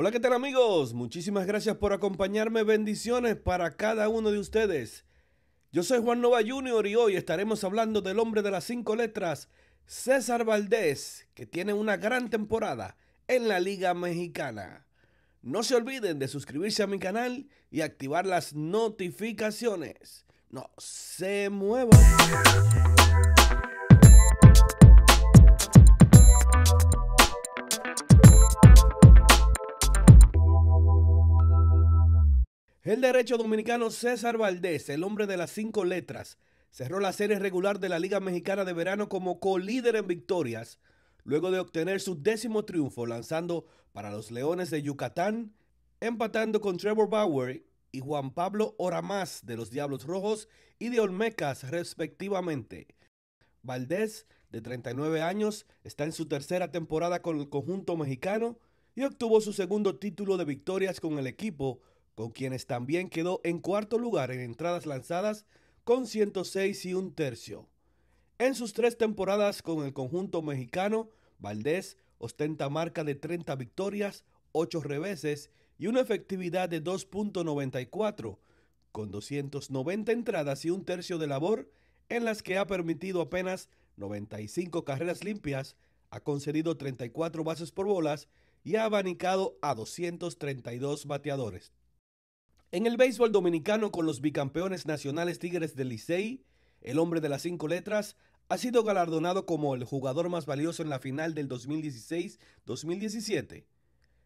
Hola, ¿qué tal amigos? Muchísimas gracias por acompañarme. Bendiciones para cada uno de ustedes. Yo soy Juan Nova Junior y hoy estaremos hablando del hombre de las cinco letras, César Valdés, que tiene una gran temporada en la Liga Mexicana. No se olviden de suscribirse a mi canal y activar las notificaciones. No se muevan. El derecho dominicano César Valdés, el hombre de las cinco letras, cerró la serie regular de la Liga Mexicana de Verano como colíder en victorias, luego de obtener su décimo triunfo lanzando para los Leones de Yucatán, empatando con Trevor Bauer y Juan Pablo Oramás de los Diablos Rojos y de Olmecas respectivamente. Valdés, de 39 años, está en su tercera temporada con el conjunto mexicano y obtuvo su segundo título de victorias con el equipo con quienes también quedó en cuarto lugar en entradas lanzadas con 106 y un tercio. En sus tres temporadas con el conjunto mexicano, Valdés ostenta marca de 30 victorias, 8 reveses y una efectividad de 2.94, con 290 entradas y un tercio de labor, en las que ha permitido apenas 95 carreras limpias, ha concedido 34 bases por bolas y ha abanicado a 232 bateadores. En el béisbol dominicano con los bicampeones nacionales Tigres del Licey, el hombre de las cinco letras ha sido galardonado como el jugador más valioso en la final del 2016-2017,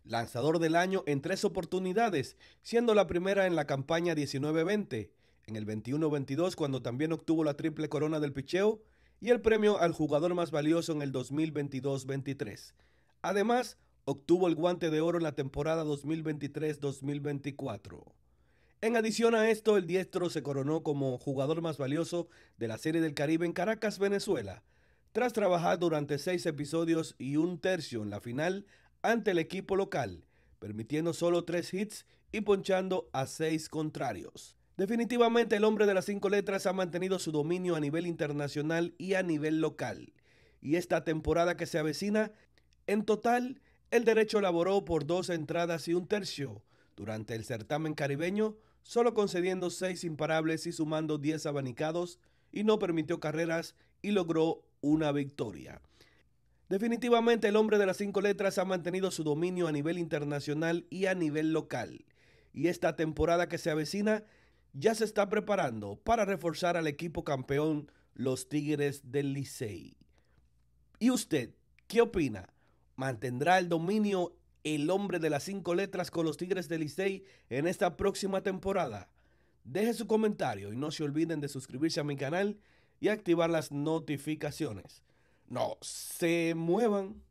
lanzador del año en tres oportunidades, siendo la primera en la campaña 19-20, en el 21-22 cuando también obtuvo la triple corona del picheo y el premio al jugador más valioso en el 2022-23. Además, obtuvo el guante de oro en la temporada 2023-2024. En adición a esto, el diestro se coronó como jugador más valioso de la Serie del Caribe en Caracas, Venezuela, tras trabajar durante seis episodios y un tercio en la final ante el equipo local, permitiendo solo tres hits y ponchando a seis contrarios. Definitivamente el hombre de las cinco letras ha mantenido su dominio a nivel internacional y a nivel local. Y esta temporada que se avecina, en total, el derecho laboró por dos entradas y un tercio durante el certamen caribeño solo concediendo seis imparables y sumando 10 abanicados, y no permitió carreras y logró una victoria. Definitivamente el hombre de las cinco letras ha mantenido su dominio a nivel internacional y a nivel local, y esta temporada que se avecina ya se está preparando para reforzar al equipo campeón, los Tigres del Licey. ¿Y usted qué opina? ¿Mantendrá el dominio el hombre de las cinco letras con los Tigres de Licey en esta próxima temporada. Deje su comentario y no se olviden de suscribirse a mi canal y activar las notificaciones. No se muevan.